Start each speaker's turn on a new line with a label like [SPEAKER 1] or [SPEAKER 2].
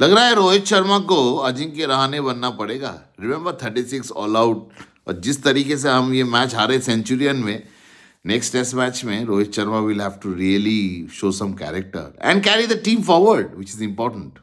[SPEAKER 1] लग रहा है रोहित शर्मा को अजिंक्य रहाने बनना पड़ेगा remember thirty six all out और जिस तरीके से हम ये मैच हारे सेंचुरियन में नेक्स्ट टेस्ट मैच में Rohit Sharma will have to really show some character and carry the team forward which is important